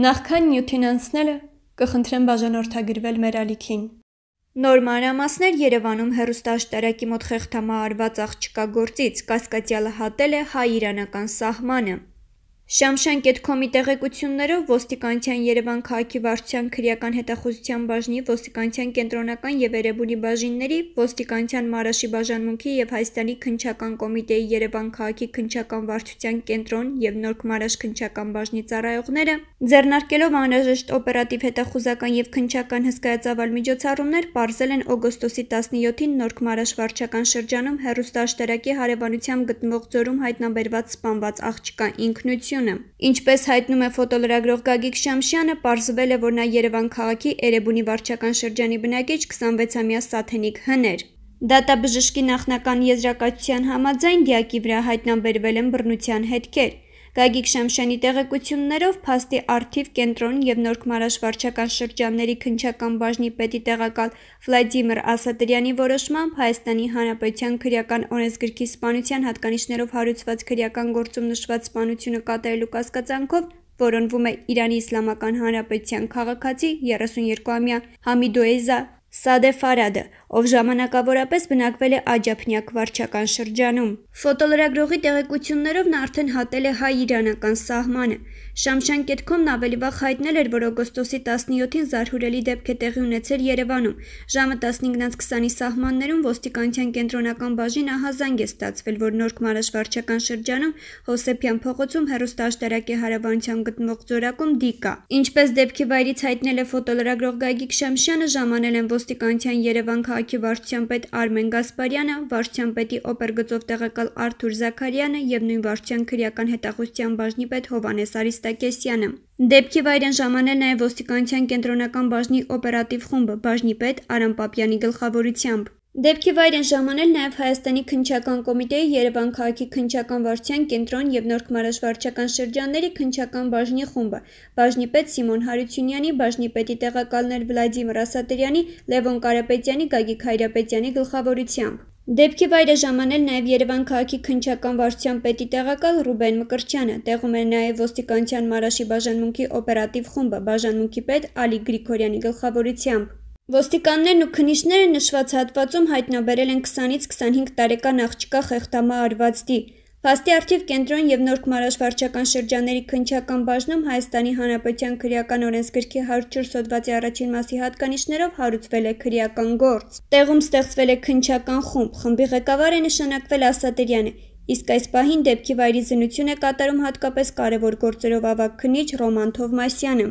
Նախքան նյութին անցնելը կխնդրեմ բաժանորդագրվել մեր ալիքին։ Նոր մանրամասներ Երևանում հերոստաշտարակի մոտ խեղդամա արված աղջկա գործից կասկածյալը հատել է հայ-իրանական սահմանը։ Շամշան կետկոմի տեղեկություններով ոստիկանության Երևան քաղաքի վարչության քրեական հետախուզության բաժնի, ոստիկանության կենտրոնական եւ Էրեբունի բաժինների, ոստիկանության Մարաշի բաժանմունքի եւ Հայաստանի քնչական կոմիտեի Երևան քաղաքի քնչական վարչության կենտրոն եւ Նորք Մարաշ քնչական բաժնի ծառայողները ձեռնարկելով անհրաժեշտ օպերատիվ հետախուզական եւ քնչական հսկայածավալ միջոցառումներ բարձել են օգոստոսի 17-ին Նորք Մարաշ վարչական շրջանում հերոստաշտերակի հարևանությամբ գտնվող ձորում հայտնաբերված սպանված աղջկա ինքնություն հաջողությունը։ Ինչպես հայտնում է ֆոտոլրագրող Գագիկ Շամշյանը, ողջվել է, որ նա Երևան քաղաքի Էրեբունի վարչական շրջանի բնակիչ 26-ամյա Սաթենիկ Հներ Դատաբժշկի նախնական եզրակացության համաձայն դիակի վրա հայտնաբերվել են բռնության հետքեր։ Գագիկ Շամշյանի տեղեկություններով փաստի արթիվ կենտրոն եւ Նորքմարաշ վարչական շրջանների քնչական բաժնի պետի տեղակալ Վլադիմիր Ասատրյանի որոշմամբ Հայաստանի Հանրապետության քրեական օրենսգրքի սպանության հատկանիշներով հարուցված քրեական գործում նշված սպանությունը կատարելու կասկածանքով որոնվում է Իրանի Իսլամական Հանրապետության քաղաքացի 32-ամյա Համիդոեզա Սադեֆարադը ով ժամանակավորապես բնակվել է Աջափնյակ վարչական շրջանում։ Ֆոտոլրագրողի տեղեկություններով նա արդեն հատել է հայ-իրանական սահմանը։ Շամշան կետքոմն ավելի վաղ հայտնել էր, որ օգոստոսի 17-ին զարհուրելի դեպք է տեղի ունեցել Երևանում։ Ժամը 15:20-ի սահմաններում ոստիկանության կենտրոնական բաժին ահազանգ է ստացվել, որ Նոր Կմարաշ վարչական շրջանում Հոսեփյան փողոցում հերոստաշտարակի հարավանությամբ գտնվող ձորակում դիկա։ Ինչպես դեպքի վայրից հայտնել է ֆոտոլրագրող Գագիկ Շամշյանը, ժամանել են ոստիկանության Երևան քաղաքի ԱՔ-ի վարչության-պետ Արմեն Գասպարյանը, վարչության-պետի օպերգծով տեղակալ Արթուր Զաքարյանը եւ նույն վարչության քրեական հետախուզության բաժնի պետ Հովանես Արիստակեսյանը։ Դեպքի վայրեն ժամանել նաեւ ոստիկանության կենտրոնական բաժնի օպերատիվ խումբը, բաժնի պետ Արամ Պապյանի գլխավորությամբ։ Դեպքի վայր են ժամանել նաև Հայաստանի քնչական կոմիտեի Երևան քաղաքի քնչական վարչության կենտրոն եւ Նորքմարաշ վարչական շրջանների քնչական բաժնի խումբը, բաժնի պետ Սիմոն Հարությունյանի, բաժնի պետի տեղակալներ Վլադիմիր Ասատերյանի, Լևոն Կարապետյանի, Գագիկ Հայրապետյանի գլխավորությամբ։ Դեպքի վայրը ժամանել նաև Երևան քաղաքի քնչական վարչության պետի տեղակալ Ռուբեն Մկրտչյանը, տեղում էր նաև ոստիկանության Մարաշի բաժանմունքի օպերատիվ խումբը, բաժանմունքի պետ Ալի Գրիգորյանի գլխավորությամբ։ Ոստիկաններն ու քնիչները նշված հատվածում հայտնաբերել են 20-ից 25 տարեկան աղջկա խեղդամա արվածդի։ Փաստի արդիվ կենտրոն եւ Նոր Կմարաշ վարչական շրջանների քնչական բաժնում Հայաստանի Հանրապետության քրեական օրենսգրքի 104 հոդվածի առաջին մասի հատկանիշներով հարուցվել է քրեական գործ։ Տեղում ստեղծվել է քնչական խումբ, խմբի ղեկավար է նշանակվել Ասատերյանը, Իսկ այս պահին դեպքի վայրի զնություն է կատարում հատկապես կարևոր գործերով ավակ քնիչ Ռոման Թովմասյանը։